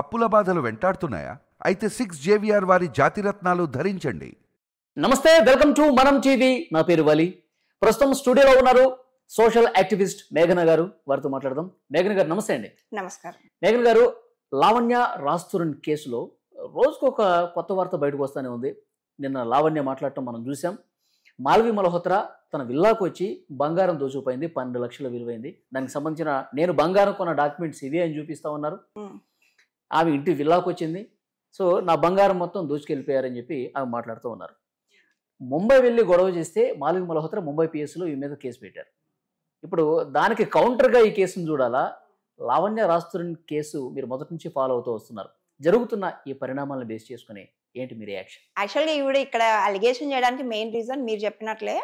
అప్పుల బాధలు వెంటాడుతున్నాయా అయితే సిక్స్ జేవిఆర్ వారి జాతిరత్నాలు ధరించండి నమస్తే వెల్కమ్ టు మనం టీవీ నా పేరు వలి ప్రస్తుతం స్టూడియోలో ఉన్నారు సోషల్ యాక్టివిస్ట్ మేఘన గారు వారితో మాట్లాడదాం మేఘన గారు నమస్తే అండి నమస్కారం మేఘన గారు లావణ్య రాస్తురన్ కేసులో రోజుకు ఒక కొత్త వార్త బయటకు వస్తానే ఉంది నిన్న లావణ్య మాట్లాడటం మనం చూసాం మాల్వి మల్హోత్రా తన విల్లాకు వచ్చి బంగారం దోచుకుపోయింది పన్నెండు లక్షల విలువైంది దానికి సంబంధించిన నేను బంగారం కొన్న డాక్యుమెంట్స్ ఇవే అని చూపిస్తా ఉన్నారు ఆమె ఇంటి విల్లాకు వచ్చింది సో నా బంగారం మొత్తం దూచుకెళ్ళిపోయారని చెప్పి ఆమె మాట్లాడుతూ ఉన్నారు ముంబై వెళ్ళి గొడవ చేస్తే మాలిన్ మల్హోత్ర ముంబై పిఎస్లో ఈ మీద కేసు పెట్టారు ఇప్పుడు దానికి కౌంటర్గా ఈ కేసును చూడాలా లావణ్య రాస్తున్న కేసు మీరు మొదటి నుంచి ఫాలో అవుతూ వస్తున్నారు జరుగుతున్న ఈ పరిణామాలను బేస్ చేసుకుని ఏంటి మీ రియాక్షన్ యాక్చువల్గా ఇవిడ ఇక్కడ అలిగేషన్ చేయడానికి మెయిన్ రీజన్ మీరు చెప్పినట్లే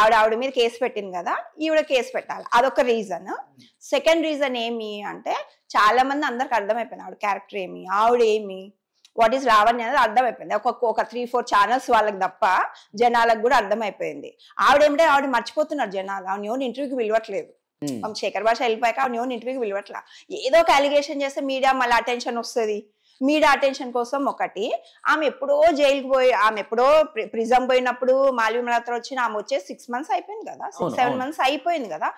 ఆవిడ ఆవిడ మీద కేసు పెట్టింది కదా ఈవిడ కేసు పెట్టాలి అదొక రీజన్ సెకండ్ రీజన్ ఏమి అంటే చాలా మంది అందరికి అర్థమైపోయింది ఆవిడ క్యారెక్టర్ ఏమి ఆవిడ ఏమి వాట్ ఈస్ రావణి అనేది అర్థమైపోయింది ఒక ఒక త్రీ ఫోర్ ఛానల్స్ వాళ్ళకి తప్ప జనాలకు కూడా అర్థమైపోయింది ఆవిడ ఏమిటో ఆవిడ మర్చిపోతున్నారు జనాలు ఆవిడ ఎవరు ఇంటర్వ్యూకి విలువట్లేదు hmm. శేఖర్ భాష వెళ్ళిపోయాక ఆవిడ ఎవరు ఇంటర్వ్యూకి విలువట్లా ఏదో ఒక అలిగేషన్ చేస్తే మీడియా మళ్ళీ అటెన్షన్ వస్తుంది మీడియా అటెన్షన్ కోసం ఒకటి ఆమె ఎప్పుడో జైలుకి పోయి ఆమె ఎప్పుడో ప్రిజం పోయినప్పుడు మాల్వి మల్హోత్రా వచ్చిన ఆమె వచ్చే సిక్స్ మంత్స్ అయిపోయింది కదా సిక్స్ సెవెన్ మంత్స్ అయిపోయింది కదా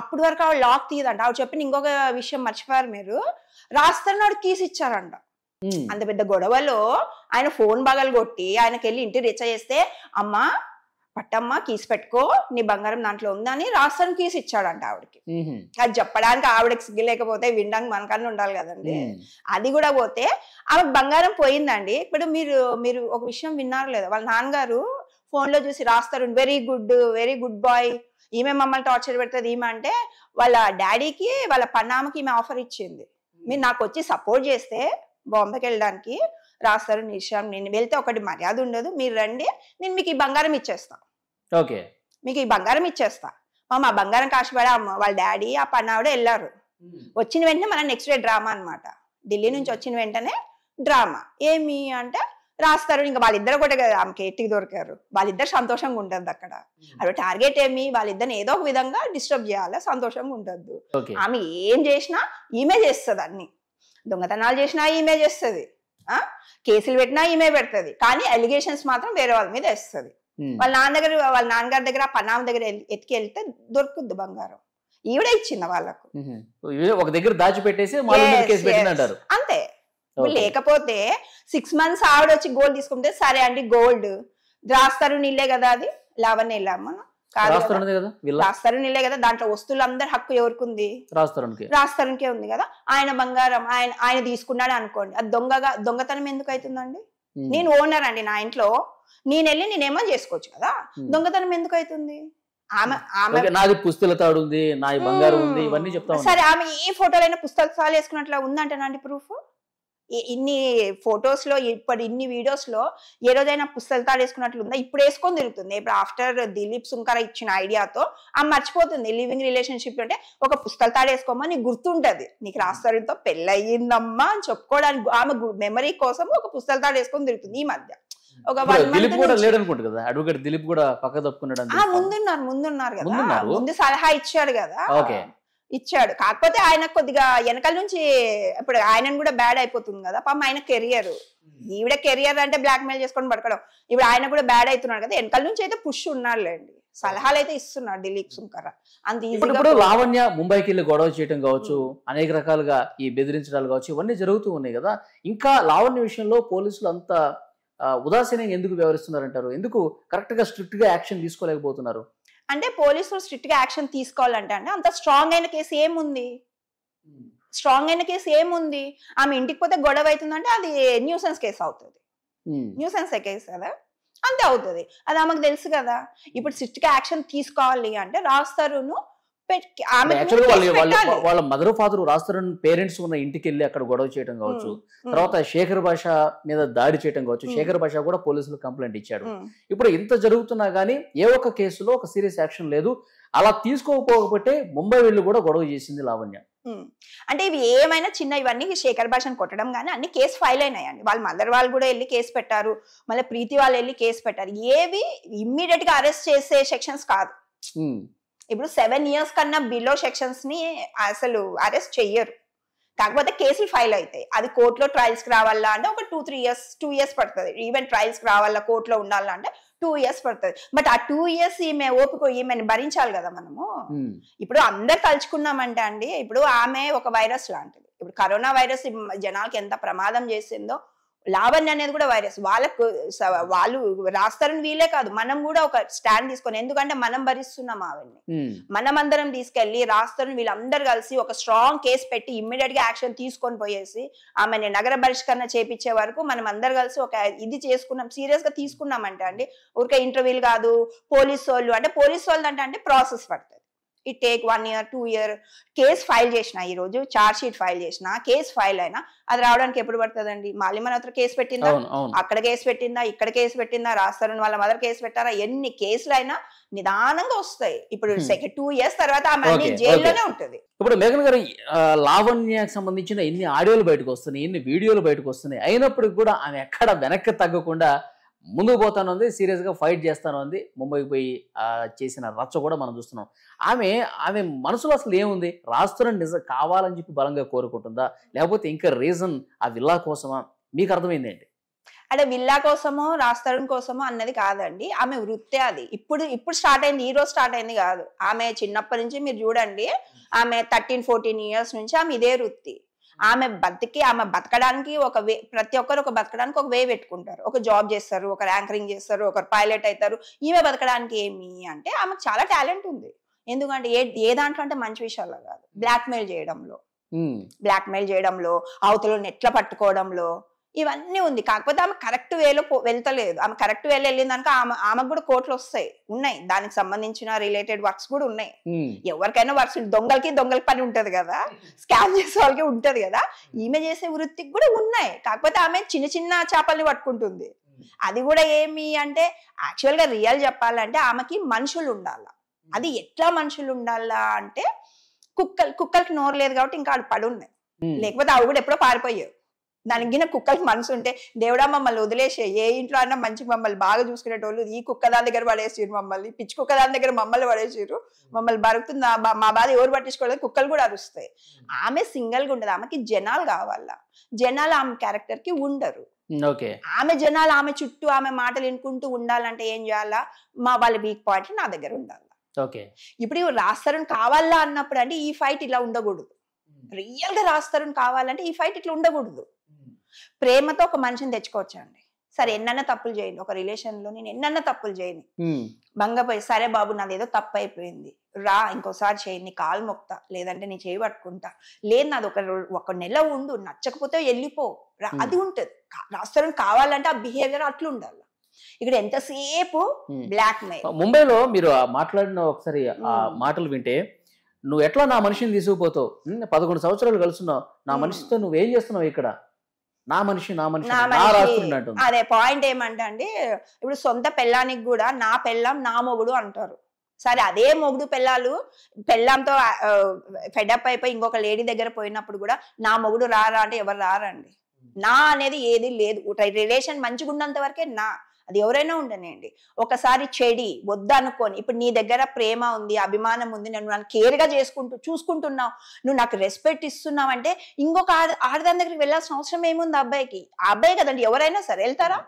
అప్పుడు వరకు ఆవిడ లాక్ తీయదంట ఆవిడ చెప్పిన ఇంకొక విషయం మర్చిపోయారు మీరు రాస్తాను ఆవిడ కీస్ ఇచ్చారంట అంత పెద్ద గొడవలో ఆయన ఫోన్ బగలు కొట్టి ఆయనకి వెళ్ళి ఇంటి రిచ చేస్తే అమ్మా పట్టమ్మ కీస్ పెట్టుకో నీ బంగారం దాంట్లో ఉందని రాస్తాను కీసు ఇచ్చాడంట ఆవిడకి అది చెప్పడానికి ఆవిడకి సిగ్గు లేకపోతే వినడానికి మనకన్నా ఉండాలి కదండి అది కూడా పోతే ఆమె బంగారం పోయిందండి ఇప్పుడు మీరు మీరు ఒక విషయం విన్నారు లేదా వాళ్ళ నాన్నగారు ఫోన్ లో చూసి రాస్తారు very good very good boy ఈమె మమ్మల్ని టార్చర్ పెడుతుంది ఈమె అంటే వాళ్ళ డాడీకి వాళ్ళ పన్నామకి ఈమె ఆఫర్ ఇచ్చింది మీరు నాకు వచ్చి సపోర్ట్ చేస్తే బాంబేకి వెళ్ళడానికి రాస్తారు నిషాం నేను వెళ్తే ఒకటి మర్యాద ఉండదు మీరు రండి నేను మీకు ఈ బంగారం ఇచ్చేస్తాను ఓకే మీకు ఈ బంగారం ఇచ్చేస్తా మా మా బంగారం కాశపడ వాళ్ళ డాడీ ఆ పన్నావిడ వెళ్ళారు వచ్చిన వెంటనే మన నెక్స్ట్ డే డ్రామా అనమాట ఢిల్లీ నుంచి వచ్చిన వెంటనే డ్రామా ఏమి అంటే రాస్తారు ఇంకా వాళ్ళిద్దరు కూడా ఆమెకి ఎట్టికి దొరికారు వాళ్ళిద్దరు సంతోషంగా ఉంటుంది అక్కడ అది టార్గెట్ ఏమి వాళ్ళిద్దరిని ఏదో ఒక విధంగా డిస్టర్బ్ చేయాలి సంతోషంగా ఉంటుంది ఆమె ఏం చేసినా ఈమే చేస్తుంది అన్ని దొంగతనాలు చేసినా ఈమె చేస్తుంది కేసులు పెట్టినా ఈమె పెడుతుంది కానీ అలిగేషన్స్ మాత్రం వేరే వాళ్ళ మీద వేస్తుంది వాళ్ళ నాన్న దగ్గర వాళ్ళ నాన్నగారి దగ్గర పనామ దగ్గర ఎత్తికి వెళ్తే దొరుకుద్ది బంగారం ఈవిడే ఇచ్చింది వాళ్ళకు ఒక దగ్గర దాచిపెట్టేసి అంతే లేకపోతే సిక్స్ మంత్స్ ఆవిడ వచ్చి గోల్డ్ తీసుకుంటే సరే అండి గోల్డ్ ద్రాస్తారు నీళ్ళే కదా అది లావనే మనం రాస్తారు నీళ్ళే కదా దాంట్లో వస్తువులు అందరు హక్కు ఎవరికి రాస్తారుకే ఉంది కదా ఆయన బంగారం ఆయన ఆయన తీసుకున్నాడు అనుకోండి అది దొంగగా దొంగతనం ఎందుకు అవుతుందండి నేను ఓనర్ అండి నా ఇంట్లో నేను వెళ్ళి నేనేమో చేసుకోవచ్చు కదా దొంగతనం ఎందుకు అవుతుంది ఆమె ఆమె నాది పుస్తల తాడు ఉంది నాది బంగారం ఉంది ఇవన్నీ చెప్తా సరే ఆమె ఏ ఫోటోలైనా ప్రూఫ్ ఇన్ని ఫొటోస్ లో ఇప్పుడు ఇన్ని వీడియోస్ లో ఏ రోజైనా పుస్తకాలు వేసుకున్నట్లు ఉందా ఇప్పుడు వేసుకొని తిరుగుతుంది ఇప్పుడు ఆఫ్టర్ దిలీప్ సుంకర ఇచ్చిన ఐడియాతో ఆమె మర్చిపోతుంది లివింగ్ రిలేషన్షిప్ అంటే ఒక పుస్తకాలు వేసుకోమని గుర్తుంటది నీకు రాస్తారుతో పెళ్ళయిందమ్మా అని చెప్పుకోవడానికి ఆమె మెమరీ కోసం ఒక పుస్తకాలు వేసుకొని తిరుగుతుంది ఈ మధ్య ఒక దిలీప్ కూడా లేడనుకుంటు కదా అడ్వకేట్ దిలీప్ కూడా పక్క తప్పుకున్నాడు ముందున్నారు ముందున్నారు కదా ముందు సలహా ఇచ్చాడు కదా ఓకే ఇచ్చాడు కాకపోతే ఆయన కొద్దిగా వెనకాల నుంచి ఇప్పుడు ఆయన కూడా బ్యాడ్ అయిపోతుంది కదా పాపం ఆయన కెరియర్ hmm. ఈవిడ కెరియర్ అంటే బ్లాక్ మెయిల్ చేసుకొని పడకడం ఇప్పుడు ఆయన కూడా బ్యాడ్ అవుతున్నాడు కదా వెనకాల నుంచి అయితే పుష్ ఉన్నాడులేండి సలహాలు అయితే ఇస్తున్నాడు దిలీప్ సుంకర్ అంత ఇప్పుడు లావణ్య ముంబైకి వెళ్ళి గొడవ చేయడం కావచ్చు hmm. అనేక రకాలుగా ఈ బెదిరించడాలు కావచ్చు ఇవన్నీ జరుగుతూ ఉన్నాయి కదా ఇంకా లావణ్య విషయంలో పోలీసులు అంత ఉదాసీనంగా ఎందుకు వ్యవహరిస్తున్నారంటారు ఎందుకు కరెక్ట్గా స్ట్రిక్ట్గా యాక్షన్ తీసుకోలేకపోతున్నారు అంటే పోలీసులు స్ట్రిక్ట్గా యాక్షన్ తీసుకోవాలంటే అంటే అంత స్ట్రాంగ్ అయిన కేసు ఏముంది స్ట్రాంగ్ hmm. అయిన కేసు ఏముంది ఆమె ఇంటికి పోతే గొడవ అవుతుందంటే అది న్యూసెన్స్ కేసు అవుతుంది న్యూసెన్స్ కేసు కదా అంతే అవుతుంది అది ఆమెకు తెలుసు కదా ఇప్పుడు స్ట్రిక్ట్గా యాక్షన్ తీసుకోవాలి అంటే రాస్తారును వాళ్ళ మదర్ ఫాదర్ రాస్తారని పేరెంట్స్ ఉన్న ఇంటికి వెళ్ళి అక్కడ గొడవ చేయడం కావచ్చు తర్వాత శేఖర్ భాష మీద దాడి చేయడం కావచ్చు శేఖర్ భాష కూడా పోలీసులు కంప్లైంట్ ఇచ్చాడు ఇప్పుడు ఇంత జరుగుతున్నా గానీ ఏ ఒక్క కేసులో ఒక సీరియస్ యాక్షన్ లేదు అలా తీసుకోకపోకపోతే ముంబై వెళ్ళి కూడా గొడవ చేసింది లావణ్య అంటే ఇవి ఏమైనా చిన్న ఇవన్నీ శేఖర్ భాషను కొట్టడం కానీ అన్ని కేసు ఫైల్ అయినాయండి వాళ్ళ మదర్ వాళ్ళు కూడా వెళ్ళి కేసు పెట్టారు మళ్ళీ ప్రీతి వాళ్ళు వెళ్ళి కేసు పెట్టారు ఏవి ఇమ్మీడియట్ గా అరెస్ట్ చేసే సెక్షన్స్ కాదు ఇప్పుడు సెవెన్ ఇయర్స్ కన్నా బిలో సెక్షన్స్ ని అసలు అరెస్ట్ చెయ్యరు కాకపోతే కేసులు ఫైల్ అవుతాయి అది కోర్టులో ట్రయల్స్కి రావాలా అంటే ఒక two three years two years పడుతుంది ఈవెన్ ట్రయల్స్కి రావాలా కోర్టులో ఉండాలా అంటే టూ ఇయర్స్ పడుతుంది బట్ ఆ టూ ఇయర్స్ ఈమె ఓపిక ఈమెను భరించాలి కదా మనము hmm. ఇప్పుడు అందరు తలుచుకున్నామంటే అండి ఇప్పుడు ఆమె ఒక వైరస్ లాంటిది ఇప్పుడు కరోనా వైరస్ జనాలకి ఎంత ప్రమాదం చేసిందో లావణ్య అనేది కూడా వైరస్ వాళ్ళకు వాళ్ళు రాస్తారని వీలే కాదు మనం కూడా ఒక స్టాండ్ తీసుకొని ఎందుకంటే మనం భరిస్తున్నాం ఆవిడ్ని మనం అందరం తీసుకెళ్లి రాస్తారని వీళ్ళందరూ కలిసి ఒక స్ట్రాంగ్ కేసు పెట్టి ఇమ్మీడియట్ గా యాక్షన్ తీసుకొని పోయేసి ఆమెని నగర పరిష్కరణ చేపించే వరకు మనం అందరు కలిసి ఒక ఇది చేసుకున్నాం సీరియస్ గా తీసుకున్నామంటే అండి ఊరికే ఇంటర్వ్యూలు కాదు పోలీస్ వాళ్ళు అంటే పోలీస్ వాళ్ళు అంటే అంటే ప్రాసెస్ పడుతుంది it take one year two year case file చేసిన రోజు ఛార్జ్ షీట్ ఫైల్ చేసిన కేసు ఫైల్ అయినా అది రావడానికి ఎప్పుడు అండి మళ్ళీ మన అతను కేసు పెట్టిందా అక్కడ కేసు పెట్టిందా ఇక్కడ కేసు పెట్టిందా రాస్తారు వాళ్ళ మదర్ కేసు పెట్టారా ఎన్ని కేసులు అయినా నిదానంగా వస్తాయి ఇప్పుడు సెకండ్ టూ ఇయర్స్ తర్వాత జైల్లోనే ఉంటుంది ఇప్పుడు మేఘన్ గారు లావణ్యకు సంబంధించిన ఎన్ని ఆడియోలు బయటకు వస్తున్నాయి ఎన్ని వీడియోలు బయటకు వస్తున్నాయి అయినప్పటికీ కూడా ఆమె ఎక్కడ వెనక్కి తగ్గకుండా ముందుకు ఉంది సీరియస్గా ఫైట్ చేస్తాను ఉంది ముంబైకి పోయి చేసిన రచ్చ కూడా మనం చూస్తున్నాం ఆమె ఆమె మనసులో అసలు ఏముంది రాస్తున్న నిజం కావాలని చెప్పి బలంగా కోరుకుంటుందా లేకపోతే ఇంకా రీజన్ ఆ విల్లా కోసమా మీకు అర్థమైంది ఏంటి అంటే విల్లా కోసమో రాస్తారం కోసమో అన్నది కాదండి ఆమె వృత్తే అది ఇప్పుడు ఇప్పుడు స్టార్ట్ అయింది ఈ రోజు స్టార్ట్ అయింది కాదు ఆమె చిన్నప్పటి నుంచి మీరు చూడండి ఆమె థర్టీన్ ఫోర్టీన్ ఇయర్స్ నుంచి ఆమె ఇదే వృత్తి ఆమె బతికి ఆమె బతకడానికి ఒక వే ప్రతి ఒక్కరు ఒక బతకడానికి ఒక వే పెట్టుకుంటారు ఒక జాబ్ చేస్తారు ఒకరు యాంకరింగ్ చేస్తారు ఒకరు పైలట్ అవుతారు ఈమె బతకడానికి ఏమి అంటే ఆమెకు చాలా టాలెంట్ ఉంది ఎందుకంటే ఏ ఏ దాంట్లో అంటే మంచి విషయాల్లో కాదు బ్లాక్మెయిల్ చేయడంలో బ్లాక్మెయిల్ చేయడంలో అవతల ఎట్లా పట్టుకోవడంలో ఇవన్నీ ఉంది కాకపోతే ఆమె కరెక్ట్ వేలో వెళ్తలేదు ఆమె కరెక్ట్ వేలో వెళ్ళిందనుక ఆమె ఆమెకు కూడా కోట్లు వస్తాయి ఉన్నాయి దానికి సంబంధించిన రిలేటెడ్ వర్క్స్ కూడా ఉన్నాయి ఎవరికైనా వర్క్స్ దొంగలకి దొంగల పని ఉంటది కదా స్కామ్ చేసే వాళ్ళకి ఉంటది కదా ఈమె చేసే వృత్తికి కూడా ఉన్నాయి కాకపోతే ఆమె చిన్న చిన్న చేపల్ని పట్టుకుంటుంది అది కూడా ఏమి అంటే యాక్చువల్గా రియల్ చెప్పాలంటే ఆమెకి మనుషులు ఉండాల అది ఎట్లా మనుషులు ఉండాలా అంటే కుక్కలు కుక్కలకి నోరు లేదు కాబట్టి ఇంకా పడి పడున్నాయి లేకపోతే అవి కూడా ఎప్పుడో పారిపోయావు నలిగిన కుక్కలకి మనసు ఉంటే దేవుడా మమ్మల్ని వదిలేసే ఏ ఇంట్లో అన్నా మంచి మమ్మల్ని బాగా చూసుకునేటోళ్ళు ఈ కుక్క దాని దగ్గర పడేసారు మమ్మల్ని పిచ్చి కుక్క దాని దగ్గర మమ్మల్ని పడేసారు మమ్మల్ని బరుకుతుంది మా బాధ ఎవరు పట్టించుకోలేదు కుక్కలు కూడా అరుస్తాయి ఆమె సింగిల్గా ఉండదు ఆమెకి జనాలు కావాలా జనాలు ఆమె క్యారెక్టర్కి ఉండరు ఆమె జనాలు ఆమె చుట్టూ ఆమె మాటలు వినుకుంటూ ఉండాలంటే ఏం చేయాలా మా వాళ్ళ వీక్ పాయింట్ నా దగ్గర ఉండాలి ఓకే ఇప్పుడు రాస్తారని కావాలా అన్నప్పుడు అంటే ఈ ఫైట్ ఇలా ఉండకూడదు రియల్గా రాస్తారని కావాలంటే ఈ ఫైట్ ఇట్లా ఉండకూడదు ప్రేమతో ఒక మనిషిని తెచ్చుకోవచ్చండి సరే ఎన్న తప్పులు చేయండి ఒక రిలేషన్ లో నేను ఎన్న తప్పులు చేయండి భంగపోయి సరే బాబు నాది ఏదో తప్పు అయిపోయింది రా ఇంకోసారి చేయండి కాలు మొక్తా లేదంటే నేను చేయి పట్టుకుంటా లేదు నాది ఒక ఒక నెల ఉండు నచ్చకపోతే వెళ్ళిపో అది ఉంటుంది రాష్ట్రం కావాలంటే ఆ బిహేవియర్ అట్లా ఉండాలి ఇక్కడ ఎంతసేపు బ్లాక్ మెయిల్ ముంబైలో మీరు మాట్లాడిన ఒకసారి ఆ మాటలు వింటే నువ్వు ఎట్లా నా మనిషిని తీసుకుపోతావు పదకొండు సంవత్సరాలు కలుస్తున్నావు నా మనిషితో నువ్వు ఏం చేస్తున్నావు ఇక్కడ నా మనిషి నా మనిషి అదే పాయింట్ ఏమంటే అండి ఇప్పుడు సొంత పెళ్ళానికి కూడా నా పెళ్ళం నా మొగుడు అంటారు సరే అదే మొగుడు పెళ్ళాలు పెళ్ళంతో ఫెడప్ అయిపోయి ఇంకొక లేడీ దగ్గర పోయినప్పుడు కూడా నా మొగుడు రారా అంటే ఎవరు రారండి నా అనేది ఏది లేదు రిలేషన్ మంచిగా ఉన్నంత వరకే నా అది ఎవరైనా ఉండనండి ఒకసారి చెడి వద్దనుకోని ఇప్పుడు నీ దగ్గర ప్రేమ ఉంది అభిమానం ఉంది నన్ను నన్ను కేర్గా చేసుకుంటూ చూసుకుంటున్నావు నువ్వు నాకు రెస్పెక్ట్ ఇస్తున్నావు అంటే ఇంకొక ఆడదాని దగ్గరికి వెళ్ళాల్సిన అవసరం ఏముంది అబ్బాయికి ఆ అబ్బాయి కదండి ఎవరైనా సరే వెళ్తారా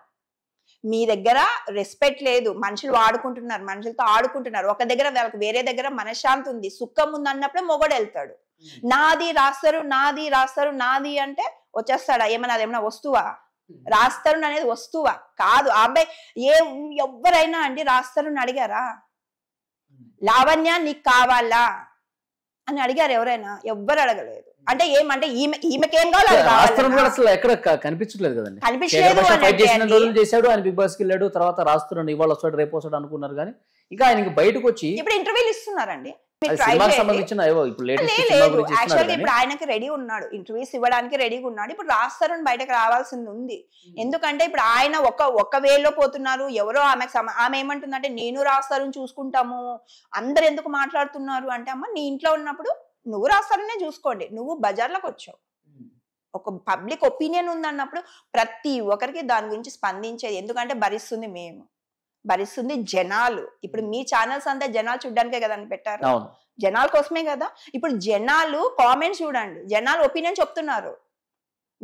మీ దగ్గర రెస్పెక్ట్ లేదు మనుషులు వాడుకుంటున్నారు మనుషులతో ఆడుకుంటున్నారు ఒక దగ్గర వాళ్ళకి వేరే దగ్గర మనశ్శాంతి ఉంది సుఖం ఉంది అన్నప్పుడే మొగడు వెళ్తాడు నాది రాస్తారు నాది రాస్తారు నాది అంటే వచ్చేస్తాడా ఏమన్నా ఏమన్నా వస్తువా రాస్తరుణ్ అనేది వస్తువా కాదు ఆ అబ్బాయి ఏ ఎవరైనా అండి రాస్తరుణ్ అడిగారా లావణ్య నీకు కావాలా అని అడిగారు ఎవరైనా ఎవ్వరు అడగలేదు అంటే ఏమంటే ఈమె ఈమెకేం కావాలి అసలు ఎక్కడ కనిపించట్లేదు కదండి కనిపించలేదు చేశాడు ఆయన బిగ్ బాస్ కి వెళ్ళాడు తర్వాత రాస్తున్నాడు ఇవాళ వస్తాడు రేపు వస్తాడు అనుకున్నారు కానీ ఇంకా ఆయనకి బయటకు వచ్చి ఇప్పుడు ఇంటర్వ్యూలు ఇస్తున్నారండి ఇప్పుడు ఆయనకి రెడీ ఉన్నాడు ఇంటర్వ్యూస్ ఇవ్వడానికి రెడీగా ఉన్నాడు ఇప్పుడు రాస్తారని బయటకు రావాల్సింది ఉంది ఎందుకంటే ఇప్పుడు ఆయన ఒక ఒక వేలో పోతున్నారు ఎవరో ఆమె ఆమె ఏమంటుందంటే నేను రాస్తారని చూసుకుంటాము అందరు ఎందుకు మాట్లాడుతున్నారు అంటే అమ్మ నీ ఇంట్లో ఉన్నప్పుడు నువ్వు రాస్తారనే చూసుకోండి నువ్వు బజార్లోకి వచ్చావు ఒక పబ్లిక్ ఒపీనియన్ ఉందన్నప్పుడు ప్రతి ఒక్కరికి దాని గురించి స్పందించేది ఎందుకంటే భరిస్తుంది మేము భరిస్తుంది జనాలు ఇప్పుడు మీ ఛానల్స్ అంతా జనాలు చూడడానికే కదా అని పెట్టారు జనాల కోసమే కదా ఇప్పుడు జనాలు కామెంట్స్ చూడండి జనాలు ఒపీనియన్ చెప్తున్నారు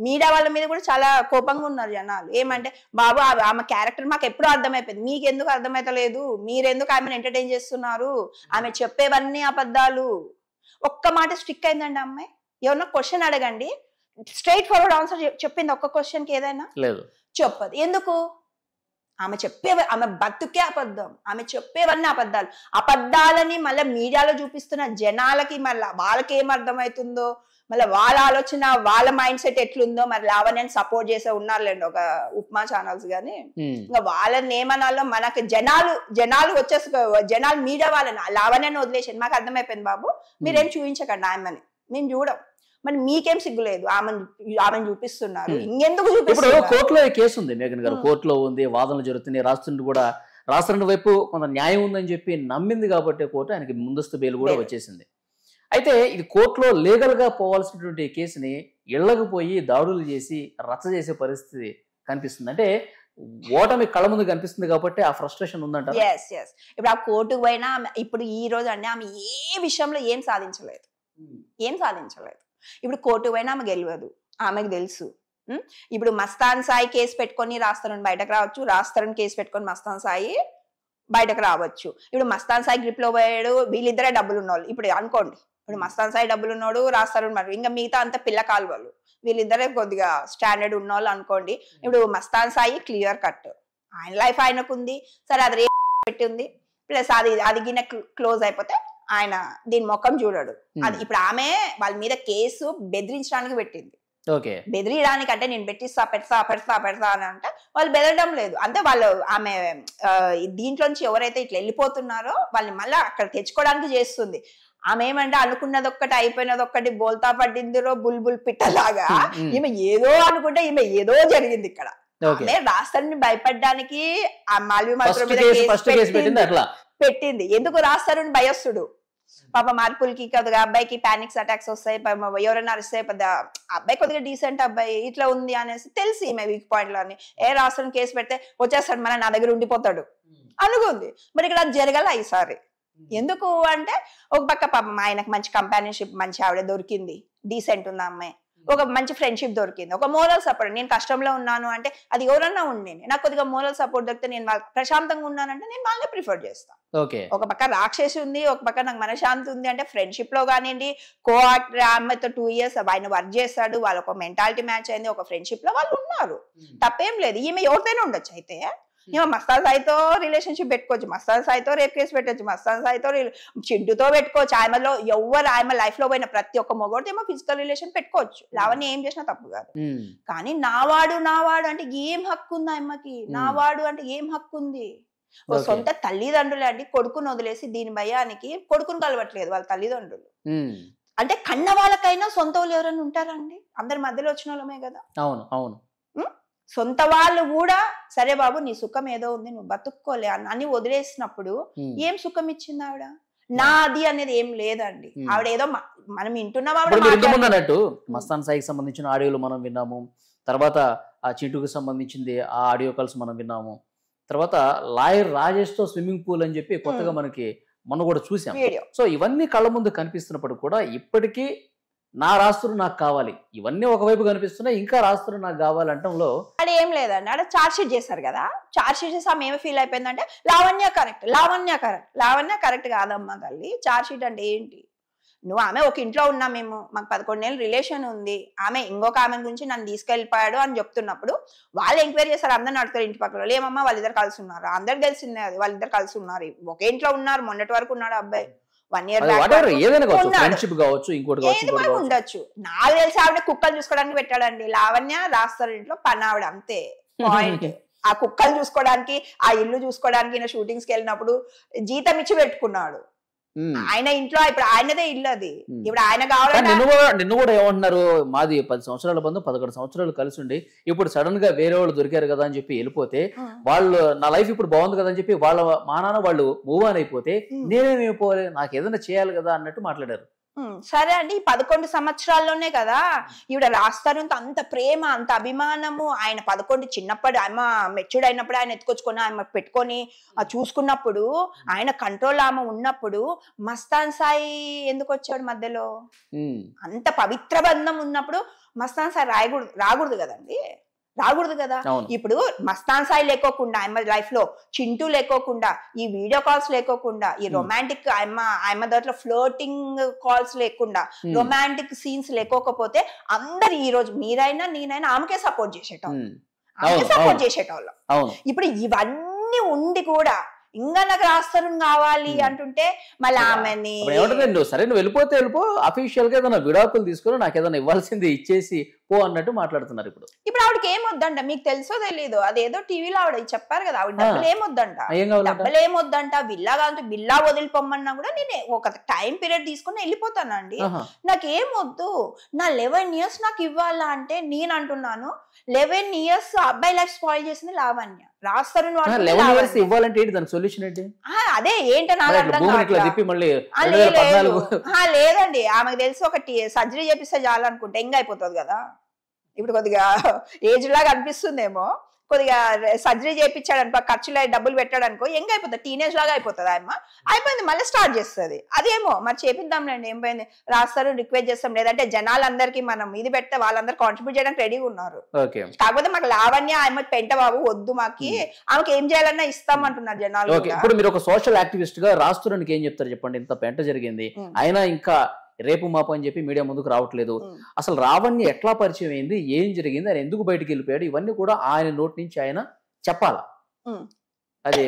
మీడియా వాళ్ళ మీద కూడా చాలా కోపంగా ఉన్నారు జనాలు ఏమంటే బాబు ఆమె క్యారెక్టర్ మాకు ఎప్పుడు అర్థమైపోయింది మీకు ఎందుకు అర్థమైతలేదు మీరెందుకు ఆమెను ఎంటర్టైన్ చేస్తున్నారు ఆమె చెప్పేవన్నీ అబద్ధాలు ఒక్క మాట స్టిక్ అయిందండి అమ్మాయి ఏమన్నా క్వశ్చన్ అడగండి స్ట్రైట్ ఫార్వర్డ్ ఆన్సర్ చెప్పింది ఒక్క క్వశ్చన్కి ఏదైనా చెప్పదు ఎందుకు ఆమె చెప్పే ఆమె బతుకే అబద్ధం ఆమె చెప్పేవన్నీ అబద్ధాలు అబద్ధాలని మళ్ళీ మీడియాలో చూపిస్తున్న జనాలకి మళ్ళీ వాళ్ళకేం అర్థమవుతుందో మళ్ళీ వాళ్ళ ఆలోచన వాళ్ళ మైండ్ సెట్ ఎట్లుందో మరి లావణ్యని సపోర్ట్ చేసే ఉన్నారులేండి ఒక ఉప్మా ఛానల్స్ గానీ ఇంకా వాళ్ళని ఏమన్నాలో మనకు జనాలు జనాలు వచ్చేసి జనాలు మీడియా వాళ్ళని లావణ్యని వదిలేసి మాకు అర్థమైపోయింది బాబు మీరేం చూపించకండి ఆమెని మేము చూడం మరి మీకేం సిగ్గులేదు ఆమెను ఆమెను చూపిస్తున్నారు ఇంకెందుకు ఇప్పుడు చూపిస్తున్నారు కోర్టులో కేసు ఉంది మేఘన్ గారు కోర్టులో ఉంది వాదనలు జరుగుతున్నాయి రాష్ట్రంలో కూడా రాష్ట్రం వైపు కొంత న్యాయం ఉందని చెప్పి నమ్మింది కాబట్టి కోర్టు ఆయనకి ముందస్తు బెయిల్ కూడా వచ్చేసింది అయితే ఇది కోర్టులో లీగల్ గా పోవాల్సినటువంటి కేసుని ఇళ్లకుపోయి దాడులు చేసి రచ్చ చేసే పరిస్థితి కనిపిస్తుంది అంటే ఓటమి కళ ముందు కనిపిస్తుంది కాబట్టి ఆ ఫ్రస్ట్రేషన్ ఉందంట ఎస్ ఎస్ ఇప్పుడు ఆ కోర్టుకు పోయినా ఇప్పుడు ఈ రోజు అంటే ఆమె ఏ విషయంలో ఏం సాధించలేదు ఏం సాధించలేదు ఇప్పుడు కోర్టు పోయినా ఆమె గెలవదు ఆమెకు తెలుసు ఇప్పుడు మస్తాన్ సాయి కేసు పెట్టుకొని రాస్తారని బయటకు రావచ్చు రాస్తారని కేసు పెట్టుకొని మస్తాన్ సాయి బయటకు రావచ్చు ఇప్పుడు మస్తాన్ సాయి గ్రిప్లో పోయాడు వీళ్ళిద్దరే డబ్బులు ఉన్నవాళ్ళు ఇప్పుడు అనుకోండి ఇప్పుడు మస్తాన్ సాయి డబ్బులు ఉన్నాడు రాస్తారు మరి ఇంకా మిగతా అంత పిల్ల కాలువలు వీళ్ళిద్దరే కొద్దిగా స్టాండర్డ్ ఉన్నవాళ్ళు అనుకోండి ఇప్పుడు మస్తాన్ సాయి క్లియర్ కట్ ఆయన లైఫ్ ఆయనకు ఉంది సరే అది పెట్టి ఉంది ప్లస్ అది అది గిన్నె క్లోజ్ అయిపోతే ఆయన దీని ముఖం చూడడు అది ఇప్పుడు ఆమె వాళ్ళ మీద కేసు బెదిరించడానికి పెట్టింది బెదిరించడానికి బెదిరియడానికి అంటే నేను పెట్టిస్తా పెడతా పెడతా పెడతా అని అంటే వాళ్ళు బెదరడం లేదు అంటే వాళ్ళు ఆమె దీంట్లోంచి ఎవరైతే ఇట్లా వెళ్ళిపోతున్నారో వాళ్ళని మళ్ళీ అక్కడ తెచ్చుకోవడానికి చేస్తుంది ఆమె ఏమంటే అనుకున్నది ఒక్కటి అయిపోయినది ఒక్కటి బోల్తా పడిందిరో బుల్ పిట్టలాగా ఈమె ఏదో అనుకుంటే ఈమె ఏదో జరిగింది ఇక్కడ రాష్ట్రాన్ని భయపడడానికి మాల్వి మాత్రం పెట్టింది ఎందుకు రాస్తారు భయస్సుడు పాప మార్పులకి కొద్దిగా అబ్బాయికి పానిక్స్ అటాక్స్ వస్తాయి ఎవరైనా అరిస్తే పెద్ద అబ్బాయి కొద్దిగా డీసెంట్ అబ్బాయి ఇట్లా ఉంది అనేసి తెలిసి ఈమె వీక్ పాయింట్ లో అని ఏ రాష్ట్రం కేసు పెడితే వచ్చేస్తాడు మన నా దగ్గర ఉండిపోతాడు hmm. అనుకుంది మరి ఇక్కడ అది జరగల ఈసారి hmm. ఎందుకు అంటే ఒక పక్క పాపం ఆయనకు మంచి కంపానియన్షిప్ మంచి ఆవిడ దొరికింది డీసెంట్ ఉంది అమ్మాయి ఒక మంచి ఫ్రెండ్షిప్ దొరికింది ఒక మోరల్ సపోర్ట్ నేను కష్టంలో ఉన్నాను అంటే అది ఎవరన్నా ఉండింది నాకు కొద్దిగా మోరల్ సపోర్ట్ దొరికితే నేను వాళ్ళకి ప్రశాంతంగా ఉన్నానంటే నేను వాళ్ళని ప్రిఫర్ చేస్తాను ఓకే ఒక పక్క రాక్షసి ఉంది ఒక పక్క నాకు మనశాంతి ఉంది అంటే ఫ్రెండ్షిప్ లో కానివ్వండి కో యాక్టర్ ఆమెతో టూ ఇయర్స్ ఆయన వర్క్ చేస్తాడు వాళ్ళ ఒక మెంటాలిటీ మ్యాచ్ అయింది ఒక ఫ్రెండ్షిప్ లో వాళ్ళు ఉన్నారు hmm. తప్పేం లేదు ఈమె ఎవరితోనే ఉండొచ్చు అయితే Hmm. మస్తాన్ సాయితో రిలేషన్షిప్ పెట్టుకోవచ్చు మస్తాన్ సాయితో రేప్ కేసు పెట్టచ్చు మస్తాన్ సాయితో చిడ్డుతో పెట్టుకోవచ్చు ఆయమలో ఎవరు ఆయమ లైఫ్ లో పోయిన ప్రతి ఒక్క మొగోడితో ఏమో ఫిజికల్ రిలేషన్ పెట్టుకోవచ్చు hmm. లావణ్య ఏం చేసినా తప్పు కాదు hmm. కానీ నావాడు నావాడు అంటే ఏం హక్కు ఉంది అమ్మకి నావాడు అంటే ఏం హక్కు ఉంది సొంత తల్లిదండ్రులు అండి కొడుకును వదిలేసి దీని భయానికి కొడుకును కలవట్లేదు వాళ్ళ తల్లిదండ్రులు అంటే కన్న వాళ్ళకైనా సొంత వాళ్ళు ఎవరైనా ఉంటారండి అందరి మధ్యలో వచ్చిన వాళ్ళమే కదా అవును అవును సొంత వాళ్ళు కూడా సరే బాబు నీ సుఖం ఏదో ఉంది నువ్వు బతుక్కోలే అని వదిలేసినప్పుడు ఏం సుఖం ఇచ్చింది ఆవిడ నాది అనేది ఏం లేదండి ఆవిడ ఏదో మనం వింటున్నాం మస్తాన్ సాయికి సంబంధించిన ఆడియోలు మనం విన్నాము తర్వాత ఆ చింటుకు సంబంధించింది ఆ ఆడియో కాల్స్ మనం విన్నాము తర్వాత లాయర్ రాజేష్ తో స్విమ్మింగ్ పూల్ అని చెప్పి కొత్తగా మనకి మనం కూడా చూసాం సో ఇవన్నీ కళ్ళ ముందు కనిపిస్తున్నప్పుడు కూడా ఇప్పటికీ నా రాస్తులు నాకు కావాలి ఇవన్నీ ఒకవైపు కనిపిస్తున్నాయి ఇంకా రాస్తులు నాకు కావాలంటంలో అది ఏం లేదండి అంటే చార్జ్ షీట్ చేశారు కదా ఛార్జ్ షీట్ చేసి ఆమె ఏమి ఫీల్ అయిపోయిందంటే Lavanya correct Lavanya correct Lavanya correct కాదమ్మా తల్లి ఛార్జ్ షీట్ అంటే ఏంటి నువ్వు ఆమె ఒక ఇంట్లో ఉన్నా మేము మాకు పదకొండు నెలలు రిలేషన్ ఉంది ఆమె ఇంకొక ఆమె గురించి నన్ను తీసుకెళ్ళిపోయాడు అని చెప్తున్నప్పుడు వాళ్ళు ఎంక్వైరీ చేస్తారు అందరిని అడుగుతారు ఇంటి పక్కన ఏమమ్మా వాళ్ళిద్దరు కలిసి ఉన్నారు అందరు తెలిసిందే అది వాళ్ళిద్దరు కలిసి ఉన్నారు ఒకే ఇంట్లో ఉన్నారు మొన్నటి వరకు ఉన్నాడు అబ్బాయి వన్ ఇయర్ ఫ్రెండ్షిప్ కావచ్చు ఇంకోటి ఉండొచ్చు నాకు తెలిసి ఆవిడ కుక్కలు చూసుకోవడానికి పెట్టాడండి లావణ్య రాస్తారు ఇంట్లో పని ఆవిడ అంతే ఆ కుక్కలు చూసుకోవడానికి ఆ ఇల్లు చూసుకోవడానికి షూటింగ్స్కి వెళ్ళినప్పుడు జీతం ఇచ్చి పెట్టుకున్నాడు ఆయన ఇంట్లో ఇప్పుడు ఆయనదే ఇల్లు అది ఇప్పుడు ఆయన కావాలి నిన్ను కూడా ఏమంటున్నారు మాది పది సంవత్సరాల బంధు పదకొండు సంవత్సరాలు కలిసి ఉండి ఇప్పుడు సడన్ గా వేరే వాళ్ళు దొరికారు కదా అని చెప్పి వెళ్ళిపోతే వాళ్ళు నా లైఫ్ ఇప్పుడు బాగుంది కదా అని చెప్పి వాళ్ళ మా నాన్న వాళ్ళు మూవ్ ఆన్ అయిపోతే నేనేమైపోవాలి నాకు ఏదైనా చేయాలి కదా అన్నట్టు మాట్లాడారు సరే అండి పదకొండు సంవత్సరాల్లోనే కదా ఈవిడ రాస్తారంత అంత ప్రేమ అంత అభిమానము ఆయన పదకొండు చిన్నప్పుడు ఆమె మెచ్యూర్డ్ అయినప్పుడు ఆయన ఎత్తుకొచ్చుకొని ఆమె పెట్టుకొని చూసుకున్నప్పుడు ఆయన కంట్రోల్ ఆమె ఉన్నప్పుడు మస్తాన్ సాయి ఎందుకు వచ్చాడు మధ్యలో అంత పవిత్ర బంధం ఉన్నప్పుడు మస్తాన్ సాయి రాయకూడదు రాకూడదు కదండి రాకూడదు కదా ఇప్పుడు మస్తాన్ సాయి లేకోకుండా ఆమె లైఫ్ లో చింటూ లేకోకుండా ఈ వీడియో కాల్స్ లేకోకుండా ఈ రొమాంటిక్ ఆయమ్మ ఆయమ్మ దాంట్లో ఫ్లోటింగ్ కాల్స్ లేకుండా రొమాంటిక్ hmm. సీన్స్ లేకోకపోతే అందరు ఈ రోజు మీరైనా నేనైనా ఆమెకే సపోర్ట్ చేసేటోళ్ళు hmm. ఆమెకే సపోర్ట్ చేసేటోళ్ళం ఇప్పుడు ఇవన్నీ ఉండి కూడా ఇంకా నాకు కావాలి అంటుంటే మళ్ళీ ఆమెని సరే నువ్వు వెళ్ళిపోతే వెళ్ళిపో అఫీషియల్ గా ఏదైనా విడాకులు తీసుకుని నాకు ఏదైనా ఇవ్వాల్సింది ఇచ్చేసి పో అన్నట్టు మాట్లాడుతున్నారు ఇప్పుడు ఇప్పుడు ఆవిడకి ఏమొద్దంట మీకు తెలుసో తెలియదు అదేదో టీవీలో ఆవిడ చెప్పారు కదా ఆవిడ డబ్బులు ఏమొద్దంట డబ్బులు ఏమొద్దంట బిల్లా కాదు బిల్లా వదిలిపోమన్నా కూడా నేను ఒక టైం పీరియడ్ తీసుకుని వెళ్ళిపోతానండి నాకు ఏమొద్దు నా లెవెన్ ఇయర్స్ నాకు ఇవ్వాలా అంటే నేను అంటున్నాను లెవెన్ ఇయర్స్ అబ్బాయి లైఫ్ స్పాయిల్ చేసింది లావణ్య రాస్తారు ఇవ్వాలంటే ఏంటి దాని సొల్యూషన్ ఏంటి అదే ఏంటని చెప్పి లేదండి ఆమెకు తెలిసి ఒకటి సర్జరీ చేపిస్తే చాలనుకుంటే ఎంగ్ అయిపోతుంది కదా ఇప్పుడు కొద్దిగా ఏజ్ లాగా అనిపిస్తుందేమో కొద్దిగా సర్జరీ చేయించాడు అనుకో ఖర్చులు డబ్బులు పెట్టాడు అనుకో ఎంగ అయిపోతుంది టీనేజ్ లాగా అయిపోతుంది ఆయమ్మ అయిపోయింది మళ్ళీ స్టార్ట్ చేస్తుంది అదేమో మరి చేపిద్దాంలేండి ఏం పోయింది రాస్తారు రిక్వెస్ట్ చేస్తాం లేదంటే జనాలందరికీ మనం ఇది పెడితే వాళ్ళందరూ కాంట్రిబ్యూట్ చేయడానికి రెడీగా ఉన్నారు కాకపోతే మాకు లావణ్య ఆయమ్మ పెంట బాబు వద్దు మాకి ఆమెకి ఏం చేయాలన్నా ఇస్తాం అంటున్నారు జనాలు ఇప్పుడు మీరు ఒక సోషల్ యాక్టివిస్ట్ గా రాస్తురానికి ఏం చెప్తారు చెప్పండి ఇంత పెంట జరిగింది అయినా ఇంకా రేపు మాపు అని చెప్పి మీడియా ముందుకు రావట్లేదు అసలు రావణ్ణి ఎట్లా పరిచయం అయింది ఏం జరిగింది ఆయన ఎందుకు బయటికి వెళ్ళిపోయాడు ఇవన్నీ కూడా ఆయన నోటి నుంచి ఆయన చెప్పాలా అది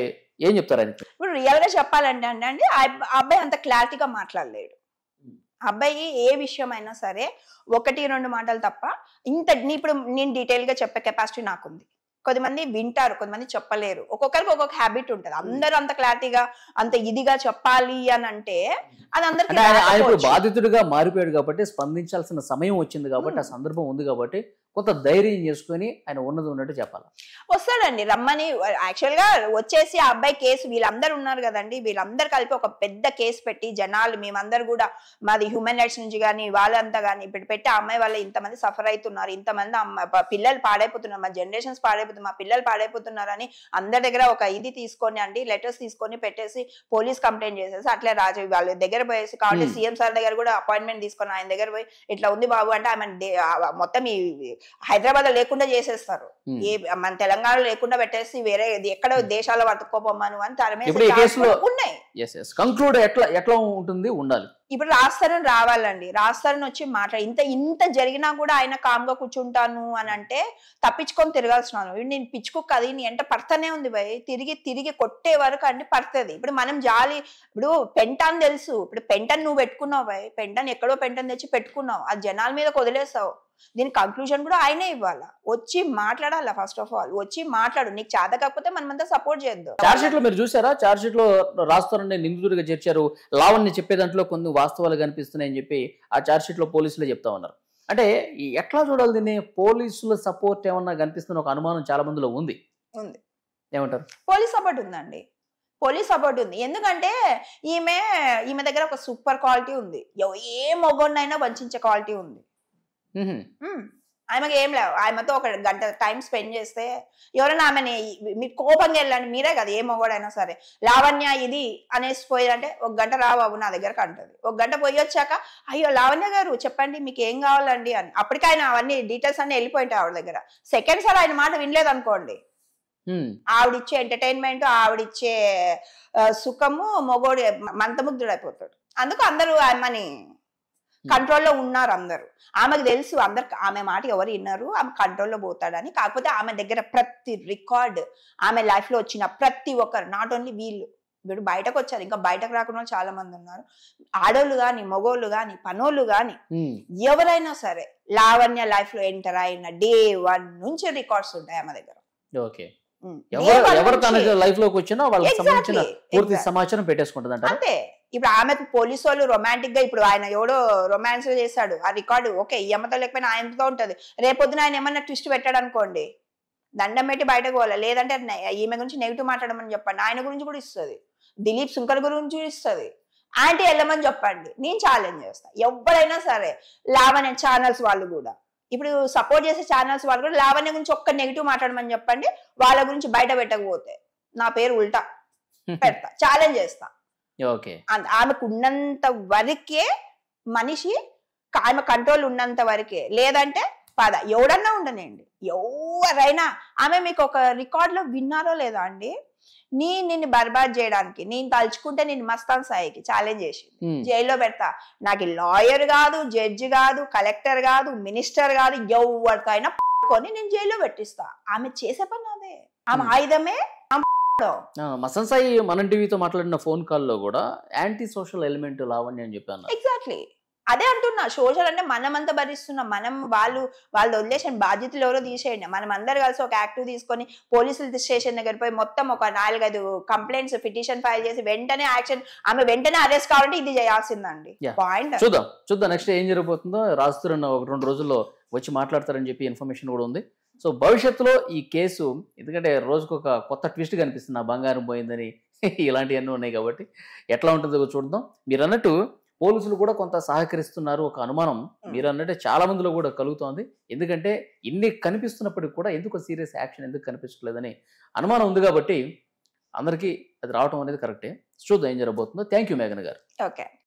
ఏం చెప్తారు ఆయన ఇప్పుడు రియల్ గా చెప్పాలంటే అండి అబ్బాయి అంత క్లారిటీగా మాట్లాడలేడు అబ్బాయి ఏ విషయం అయినా సరే ఒకటి రెండు మాటలు తప్ప ఇంత ఇప్పుడు నేను డీటెయిల్ గా చెప్పే కెపాసిటీ నాకుంది కొంతమంది వింటారు కొంతమంది చెప్పలేరు ఒక్కొక్కరికి ఒక్కొక్క హ్యాబిట్ ఉంటది అందరూ అంత క్లారిటీగా అంత ఇదిగా చెప్పాలి అని అంటే అది అందరికీ బాధితుడిగా మారిపోయాడు కాబట్టి స్పందించాల్సిన సమయం వచ్చింది కాబట్టి ఆ సందర్భం ఉంది కాబట్టి కొంత ధైర్యం చేసుకుని ఆయన ఉన్నది ఉన్నట్టు చెప్పాలి వస్తాడండి రమ్మని యాక్చువల్గా వచ్చేసి ఆ అబ్బాయి కేసు వీళ్ళందరూ ఉన్నారు కదండి వీళ్ళందరూ కలిపి ఒక పెద్ద కేసు పెట్టి జనాలు మేమందరూ కూడా మాది హ్యూమన్ రైట్స్ నుంచి కానీ వాళ్ళంతా కానీ ఇప్పుడు పెట్టి ఆ అమ్మాయి వాళ్ళు ఇంతమంది సఫర్ అవుతున్నారు ఇంతమంది పిల్లలు పాడైపోతున్నారు మా జనరేషన్స్ పాడైపోతున్నారు మా పిల్లలు పాడైపోతున్నారని అందరి దగ్గర ఒక ఇది తీసుకొని అండి లెటర్స్ తీసుకొని పెట్టేసి పోలీస్ కంప్లైంట్ చేసేసి అట్లా రాజు వాళ్ళ దగ్గర పోయేసి కాబట్టి సీఎం సార్ దగ్గర కూడా అపాయింట్మెంట్ తీసుకొని ఆయన దగ్గర పోయి ఇట్లా ఉంది బాబు అంటే ఆమె మొత్తం ఈ హైదరాబాద్ లేకుండా చేసేస్తారు ఏ మన తెలంగాణలో లేకుండా పెట్టేసి వేరే ఎక్కడ దేశాల వర్తకోపమ్మను అని ఉన్నాయి కంక్లూడ్ ఎట్లా ఎట్లా ఉంటుంది ఉండాలి ఇప్పుడు రాస్తారని రావాలండి రాస్తారని వచ్చి మాట ఇంత ఇంత జరిగినా కూడా ఆయన కామ్గా కూర్చుంటాను అని అంటే తప్పించుకొని తిరగాల్సిన నేను పిచ్చుకుక్క అది నీ ఎంట పడతానే ఉంది భయ్ తిరిగి తిరిగి కొట్టే వరకు అండి పడుతుంది ఇప్పుడు మనం జాలి ఇప్పుడు పెంటాన్ తెలుసు ఇప్పుడు పెంటను నువ్వు పెట్టుకున్నావు భయ్ పెంటన్ ఎక్కడో పెంటన్ తెచ్చి పెట్టుకున్నావు అది జనాల మీద వదిలేసావు దీని కంక్లూజన్ కూడా ఆయనే ఇవ్వాలి వచ్చి మాట్లాడాలా ఫస్ట్ ఆఫ్ ఆల్ వచ్చి మాట్లాడు నీకు చేత కాకపోతే మనమంతా సపోర్ట్ చేద్దాం చార్జ్ షీట్ లో మీరు చూసారా చార్జ్ షీట్ లో రాస్తారని నిందితుడిగా చేర్చారు లావణ్ణి చెప్పే దాంట్లో కొన్ని వాస్తవాలు కనిపిస్తున్నాయని చెప్పి ఆ చార్జ్ షీట్ లో పోలీసులు చెప్తా ఉన్నారు అంటే ఎట్లా చూడాలి దీన్ని పోలీసుల సపోర్ట్ ఏమన్నా కనిపిస్తున్న ఒక అనుమానం చాలా మందిలో ఉంది ఉంది ఏమంటారు పోలీస్ సపోర్ట్ ఉందండి పోలీస్ సపోర్ట్ ఉంది ఎందుకంటే ఈమె ఈమె దగ్గర ఒక సూపర్ క్వాలిటీ ఉంది ఏ మొగోడినైనా వంచే క్వాలిటీ ఉంది ఆమెకి ఏం లేవు ఆమెతో ఒక గంట టైం స్పెండ్ చేస్తే ఎవరైనా ఆమెని మీరు కోపంగా వెళ్ళండి మీరే కదా ఏ మొగోడైనా సరే లావణ్య ఇది అనేసి పోయారంటే ఒక గంట రా బాబు నా దగ్గరకు అంటుంది ఒక గంట పోయి వచ్చాక అయ్యో లావణ్య గారు చెప్పండి మీకు ఏం కావాలండి అని అప్పటికి ఆయన అవన్నీ డీటెయిల్స్ అన్ని వెళ్ళిపోయింటాయి ఆవిడ దగ్గర సెకండ్ సార్ ఆయన మాట వినలేదు అనుకోండి ఆవిడిచ్చే ఎంటర్టైన్మెంట్ ఆవిడిచ్చే సుఖము మొగోడు మంతముగ్ధుడు అయిపోతాడు అందుకు అందరూ ఆమెని Hmm. కంట్రోల్లో ఉన్నారు అందరూ ఆమెకు తెలుసు అందరు ఆమె మాట ఎవరు విన్నారు ఆమె కంట్రోల్లో పోతాడని కాకపోతే ఆమె దగ్గర ప్రతి రికార్డు ఆమె లైఫ్లో వచ్చిన ప్రతి ఒక్కరు నాట్ ఓన్లీ వీళ్ళు వీడు బయటకు వచ్చారు ఇంకా బయటకు రాకుండా చాలా మంది ఉన్నారు ఆడోళ్ళు కానీ మగోళ్ళు కానీ పనోళ్ళు కానీ hmm. ఎవరైనా సరే లావణ్య లైఫ్ లో ఎంటర్ అయిన డే వన్ నుంచి రికార్డ్స్ ఉంటాయి ఆమె దగ్గర ఓకే hmm. ఎవరు తన లైఫ్ లోకి వచ్చినా వాళ్ళకి సంబంధించిన పూర్తి సమాచారం పెట్టేసుకుంటుంది అంటే ఇప్పుడు ఆమెకు పోలీసు వాళ్ళు రొమాంటిక్ గా ఇప్పుడు ఆయన ఎవడో రొమాన్స్ చేశాడు ఆ రికార్డు ఓకే ఈ అమ్మతో లేకపోయినా ఆయనతో ఉంటది రేపొద్దున ఆయన ఏమన్నా ట్విస్ట్ పెట్టాడు అనుకోండి దండం పెట్టి బయటకు పోవాలి లేదంటే ఈమె గురించి నెగిటివ్ మాట్లాడమని చెప్పండి ఆయన గురించి కూడా ఇస్తుంది దిలీప్ శుంకర్ గురించి ఇస్తుంది ఆంటీ వెళ్ళమని చెప్పండి నేను ఛాలెంజ్ చేస్తాను ఎవరైనా సరే లావణ్య ఛానల్స్ వాళ్ళు కూడా ఇప్పుడు సపోర్ట్ చేసే ఛానల్స్ వాళ్ళు కూడా లావణ్య గురించి ఒక్క నెగిటివ్ మాట్లాడమని చెప్పండి వాళ్ళ గురించి బయట పెట్టకపోతే నా పేరు ఉల్టా పెడతా ఛాలెంజ్ చేస్తా ఆమెకు ఉన్నంత వరకే మనిషి ఆమె కంట్రోల్ ఉన్నంత వరకే లేదంటే పద ఎవడన్నా ఉండనండి ఎవరైనా ఆమె మీకు ఒక రికార్డులో విన్నారో లేదా అండి నీ నిన్ను బర్బాద్ చేయడానికి నేను తలుచుకుంటే నేను మస్తాన్ సాయికి ఛాలెంజ్ చేసి జైల్లో పెడతా నాకు లాయర్ కాదు జడ్జి కాదు కలెక్టర్ కాదు మినిస్టర్ కాదు ఎవరితో అయినా కొని నేను జైల్లో పెట్టిస్తా ఆమె చేసే పని అదే ఆమె ఆయుధమే మసన్ సాయి మన టీవీతో మాట్లాడిన ఫోన్ కాల్ లో కూడా యాంటీ సోషల్ ఎలిమెంట్ లావణ్య అని చెప్పాను ఎగ్జాక్ట్లీ అదే అంటున్నా సోషల్ అంటే మనం అంతా భరిస్తున్నాం మనం వాళ్ళు వాళ్ళు వదిలేసండి బాధ్యతలు ఎవరో తీసేయండి మనం అందరు కలిసి ఒక యాక్టివ్ తీసుకొని పోలీసులు స్టేషన్ దగ్గర పోయి మొత్తం ఒక నాలుగైదు కంప్లైంట్స్ పిటిషన్ ఫైల్ చేసి వెంటనే యాక్షన్ ఆమె వెంటనే అరెస్ట్ కావాలంటే ఇది చేయాల్సిందండి పాయింట్ చూద్దాం చూద్దాం నెక్స్ట్ ఏం జరిగిపోతుందో రాస్తున్న ఒక రెండు రోజుల్లో వచ్చి మాట్లాడతారని చెప్పి ఇన్ఫర్మేషన్ కూడా ఉంది సో భవిష్యత్తులో ఈ కేసు ఎందుకంటే రోజుకు ఒక కొత్త ట్విస్ట్ కనిపిస్తుంది ఆ బంగారం పోయిందని ఇలాంటివన్నీ ఉన్నాయి కాబట్టి ఎట్లా ఉంటుందో చూడదాం మీరు అన్నట్టు పోలీసులు కూడా కొంత సహకరిస్తున్నారు ఒక అనుమానం మీరు అన్నట్టు చాలా మందిలో కూడా కలుగుతోంది ఎందుకంటే ఇన్ని కనిపిస్తున్నప్పటికీ కూడా ఎందుకు సీరియస్ యాక్షన్ ఎందుకు కనిపించట్లేదని అనుమానం ఉంది కాబట్టి అందరికీ అది రావటం అనేది కరెక్టే చూద్దాం ఏం జరగబోతుందో థ్యాంక్ యూ మేఘన గారు ఓకే